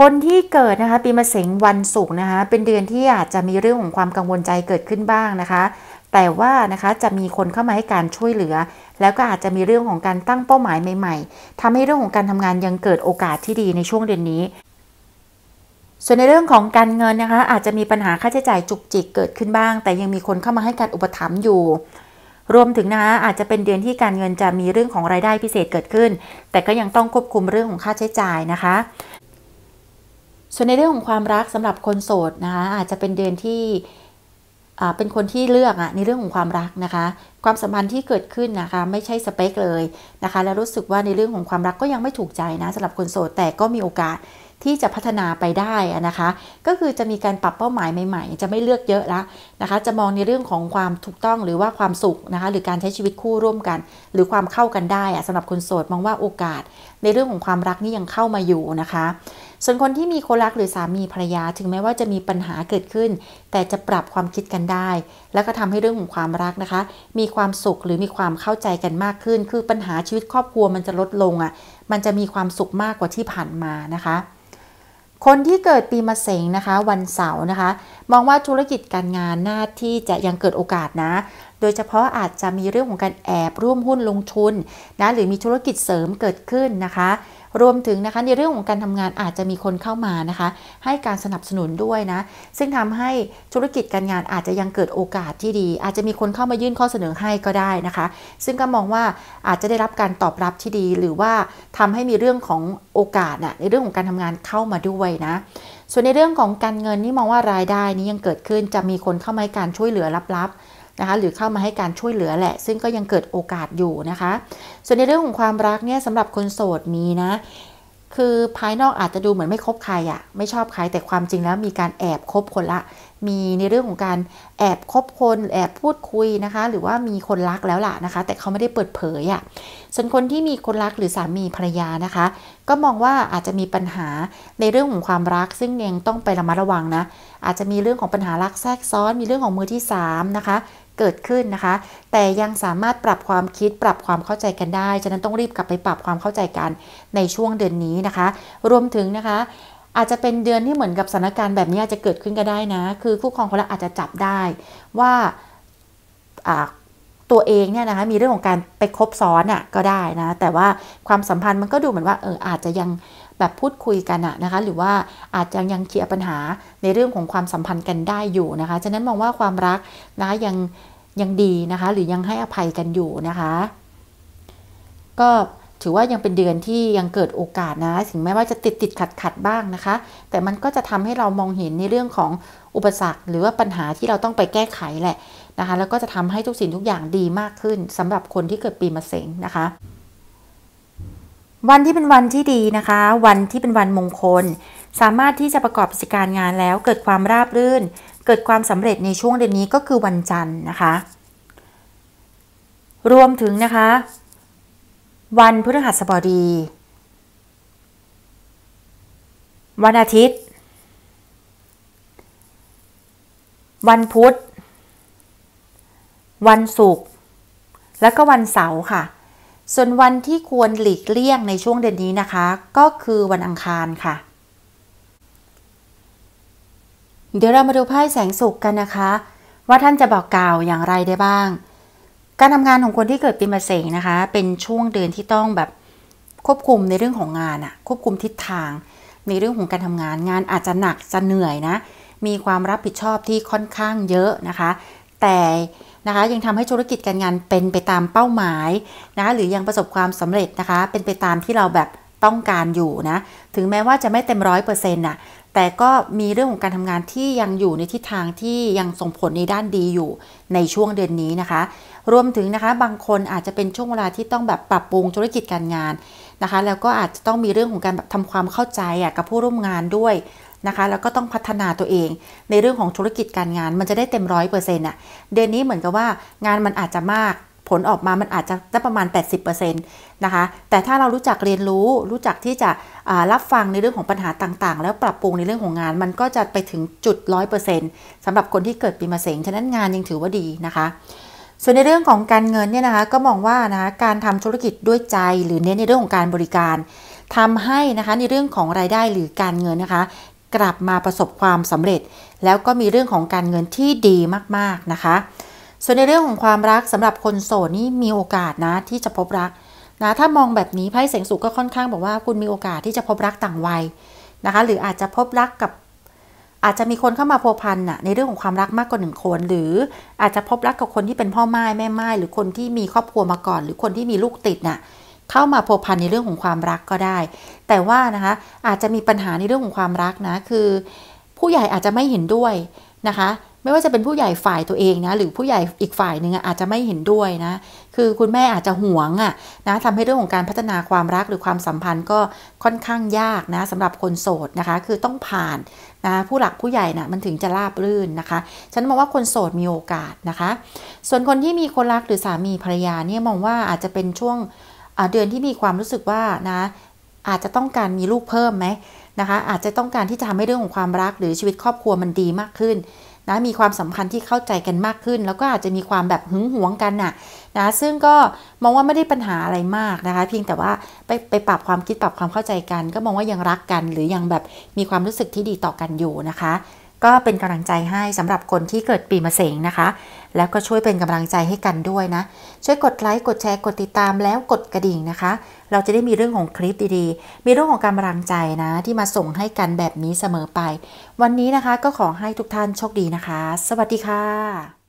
คนที่เกิดนะคะปีมะเสงวันศุกร์นะคะ เป็นเดือนที่อาจจะมีเรื่องของความกังวลใจเกิดขึ้นบ้างนะคะแต่ว่านะคะจะมีคนเข้ามาให้การช่วยเหลือ แล้วก็อาจจะมีเรื่องของการตั้งเป้าหมายใหม่ๆ ทำให้เรื่องของการทำงานยังเกิดโอกาสที่ดีในช่วงเดือนนี้ ส่วนในเรื่องของการเงินนะคะ อาจจะมีปัญหาค่าใช้จ่ายจุกจิกเกิดขึ้นบ้าง แต่ยังมีคนเข้ามาให้การอุปถัมภ์อยู่ รวมถึงนะคะอาจจะเป็นเดือนที่การเงินจะมีเรื่องของรายได้พิเศษเกิดขึ้น แต่ก็ยังต้องควบคุมเรื่องของค่าใช้จ่ายนะคะ ส่วนในเรื่องของความรักสำหรับคนโสดนะคะอาจจะเป็นเดือนที่เป็นคนที่เลือกอะในเรื่องของความรักนะคะ ความสัมพันธ์ที่เกิดขึ้นนะคะไม่ใช่สเปคเลยนะคะ แล้วรู้สึกว่าในเรื่องของความรักก็ยังไม่ถูกใจนะสำหรับคนโสดแต่ก็มีโอกาสที่จะพัฒนาไปได้นะคะ ก็คือจะมีการปรับเป้าหมายใหม่ๆ จะไม่เลือกเยอะละนะคะ จะมองในเรื่องของความถูกต้องหรือว่าความสุขนะคะ หรือการใช้ชีวิตคู่ร่วมกัน หรือความเข้ากันได้สำหรับคนโสดมองว่าโอกาส ในเรื่องของความรักนี่ยังเข้ามาอยู่นะคะส่วนคนที่มีคนรักหรือสามีภรรยาถึงแม้ว่าจะมีปัญหาเกิดขึ้น แต่จะปรับความคิดกันได้ แล้วก็ทำให้เรื่องของความรักนะคะ มีความสุขหรือมีความเข้าใจกันมากขึ้น คือปัญหาชีวิตครอบครัวมันจะลดลงอะ่ะ มันจะมีความสุขมากกว่าที่ผ่านมานะคะ คนที่เกิดปีมะเสงนะคะ วันเสาร์นะคะ มองว่าธุรกิจการงานหน้าที่จะยังเกิดโอกาสนะ โดยเฉพาะอาจจะมีเรื่องของการแอบร่วมหุ้นลงทุนนะ หรือมีธุรกิจเสริมเกิดขึ้นนะคะรวมถึงนะคะ ในเรื่องของการทำงานอาจจะมีคนเข้ามานะคะให้การสนับสนุนด้วยนะซึ่งทำให้ธุรกิจการงานอาจจะยังเกิดโอกาสที่ดี อาจจะมีคนเข้ามายื่นข้อเสนอให้ก็ได้นะคะ ซึ่งก็มองว่าอาจจะได้รับการตอบรับที่ดี หรือว่าทำให้มีเรื่องของโอกาสนะในเรื่องของการทำงานเข้ามาด้วยนะ ส่วนในเรื่องของการเงินนี่มองว่ารายได้นี้ยังเกิดขึ้นจะมีคนเข้ามาให้การช่วยเหลือลับนะคะหรือเข้ามาให้การช่วยเหลือแหละซึ่งก็ยังเกิดโอกาสอยู่นะคะ ส่วนในเรื่องของความรักเนี่ยสำหรับคนโสดมีนะ คือภายนอกอาจจะดูเหมือนไม่คบใครอะไม่ชอบใครแต่ความจริงแล้วมีการแอบคบคนละมีในเรื่องของการแอบคบคน แอบพูดคุยนะคะ หรือว่ามีคนรักแล้วล่ะนะคะ แต่เขาไม่ได้เปิดเผยอะส่วนคนที่มีคนรักหรือสามีภรรยานะคะ ก็มองว่าอาจจะมีปัญหาในเรื่องของความรัก ซึ่งยังต้องไประมัดระวังนะอาจจะมีเรื่องของปัญหารักแทรกซ้อนมีเรื่องของมือที่3นะคะเกิดขึ้นนะคะ แต่ยังสามารถปรับความคิดปรับความเข้าใจกันได้ ฉะนั้นต้องรีบกลับไปปรับความเข้าใจกันในช่วงเดือนนี้นะคะ รวมถึงนะคะอาจจะเป็นเดือนที่เหมือนกับสถานการณ์แบบนี้อาจจะเกิดขึ้นก็ได้นะ คือคู่ครองคนละอาจจะจับได้ว่าตัวเองเนี่ยนะคะมีเรื่องของการไปคบซ้อนอะ่ะก็ได้นะ แต่ว่าความสัมพันธ์มันก็ดูเหมือนว่าเอออาจจะยังแบบพูดคุยกันอะนะคะ หรือว่าอาจจะยังเคลียร์ปัญหาในเรื่องของความสัมพันธ์กันได้อยู่นะคะ ฉะนั้นมองว่าความรักนะคะยังยังดีนะคะหรือยังให้อภัยกันอยู่นะคะ ก็ถือว่ายังเป็นเดือนที่ยังเกิดโอกาสนะถึงแม้ว่าจะติดติดขัดขัดบ้างนะคะ แต่มันก็จะทำให้เรามองเห็นในเรื่องของอุปสรรค หรือว่าปัญหาที่เราต้องไปแก้ไขแหละนะคะ แล้วก็จะทำให้ทุกสิ่งทุกอย่างดีมากขึ้น สำหรับคนที่เกิดปีมะเสงนะคะ วันที่เป็นวันที่ดีนะคะ วันที่เป็นวันมงคลสามารถที่จะประกอบกิจการงานแล้วเกิดความราบรื่นเกิดความสำเร็จในช่วงเดือนนี้ก็คือวันจันทร์นะคะ รวมถึงนะคะ วันพฤหัสบดี วันอาทิตย์ วันพุธ วันศุกร์ และก็วันเสาร์ค่ะ ส่วนวันที่ควรหลีกเลี่ยงในช่วงเดือนนี้นะคะ ก็คือวันอังคารค่ะเดี๋ยวเรามาดูไพ่แสงสุกกันนะคะ ว่าท่านจะบอกกล่าวอย่างไรได้บ้าง การทำงานของคนที่เกิดปีมะเสงนะคะเป็นช่วงเดือนที่ต้องแบบควบคุมในเรื่องของงานอะควบคุมทิศทางในเรื่องของการทำงานงานอาจจะหนักจะเหนื่อยนะมีความรับผิดชอบที่ค่อนข้างเยอะนะคะ แต่นะคะยังทำให้ธุรกิจการงานเป็นไปตามเป้าหมายนะะหรือยังประสบความสำเร็จนะคะ เป็นไปตามที่เราแบบต้องการอยู่นะถึงแม้ว่าจะไม่เต็มร้อยเปอร์เซ็นต์อ่ะแต่ก็มีเรื่องของการทำงานที่ยังอยู่ในทิศทางที่ยังส่งผลในด้านดีอยู่ในช่วงเดือนนี้นะคะ รวมถึงนะคะบางคนอาจจะเป็นช่วงเวลาที่ต้องแบบปรับปรุงธุรกิจการงานนะคะ แล้วก็อาจจะต้องมีเรื่องของการแบบทำความเข้าใจอ่ะกับผู้ร่วมงานด้วยนะคะ แล้วก็ต้องพัฒนาตัวเอง ในเรื่องของธุรกิจการงานมันจะได้เต็มร้อยเปอร์เซ็นต์อ่ะ เดือนนี้เหมือนกับว่างานมันอาจจะมากผลออกมามันอาจจะได้ประมาณ 80%นะคะ แต่ถ้าเรารู้จักเรียนรู้ รู้จักที่จะรับฟังในเรื่องของปัญหาต่างๆ แล้วปรับปรุงในเรื่องของงาน มันก็จะไปถึงจุด 100%สำหรับคนที่เกิดปีมะเสงฉะนั้นงานยังถือว่าดีนะคะ ส่วนในเรื่องของการเงินเนี่ยนะคะ ก็มองว่านะคะการทำธุรกิจด้วยใจหรือเน้นในเรื่องของการบริการ ทำให้นะคะในเรื่องของรายได้หรือการเงินนะคะ กลับมาประสบความสำเร็จ แล้วก็มีเรื่องของการเงินที่ดีมากๆนะคะส่วนในเรื่องของความรักสำหรับคนโสดนี่มีโอกาสนะ ที่จะพบรักนะ ถ้ามองแบบนี้ไพ่เสงสุก็ค่อนข้างบอกว่าคุณมีโอกาสที่จะพบรักต่างวัยนะคะ หรืออาจจะพบรักกับ อาจจะมีคนเข้ามาพัวพันน่ะในเรื่องของความรักมากกว่าหนึ่งคน หรือ อาจจะพบรักกับคนที่เป็นพ่อไม้แม่ไม้หรือคนที่มีครอบครัวมาก่อน หรือคนที่มีลูกติดน่ะ เข้ามาพัวพันในเรื่องของความรักก็ได้ แต่ว่านะคะ อาจจะมีปัญหาในเรื่องของความรักนะ คือ ผู้ใหญ่อาจจะไม่เห็นด้วยนะคะไม่ว่าจะเป็นผู้ใหญ่ฝ่ายตัวเองนะ หรือผู้ใหญ่อีกฝ่ายหนึ่ง อาจจะไม่เห็นด้วยนะ คือคุณแม่อาจจะหวงอ่ะนะทำให้เรื่องของการพัฒนาความรักหรือความสัมพันธ์ก็ค่อนข้างยากนะสำหรับคนโสดนะคะ คือต้องผ่านนะผู้หลักผู้ใหญ่นะ่ะมันถึงจะราบรื่นนะคะฉันมองว่าคนโสดมีโอกาสนะคะ ส่วนคนที่มีคนรักหรือสามีภรรยาเนี่ยมองว่าอาจจะเป็นช่วงเดือนที่มีความรู้สึกว่านะ อาจจะต้องการมีลูกเพิ่มไหมนะคะอาจจะต้องการที่จะทำให้เรื่องของความรักหรือชีวิตครอบครัวมันดีมากขึ้นนะมีความสัมพันธ์ที่เข้าใจกันมากขึ้น แล้วก็อาจจะมีความแบบหึงหวงกันน่ะนะซึ่งก็มองว่าไม่ได้ปัญหาอะไรมากนะคะ เพียงแต่ว่าไปไปปรับความคิดปรับความเข้าใจกัน ก็มองว่ายังรักกัน หรือยังแบบมีความรู้สึกที่ดีต่อกันอยู่นะคะก็เป็นกำลังใจให้สำหรับคนที่เกิดปีมะเสงนะคะ แล้วก็ช่วยเป็นกำลังใจให้กันด้วยนะ ช่วยกดไลค์ กดแชร์ กดติดตาม แล้วกดกระดิ่งนะคะ เราจะได้มีเรื่องของคลิปดีๆ มีเรื่องของกำลังใจนะ ที่มาส่งให้กันแบบนี้เสมอไป วันนี้นะคะก็ขอให้ทุกท่านโชคดีนะคะ สวัสดีค่ะ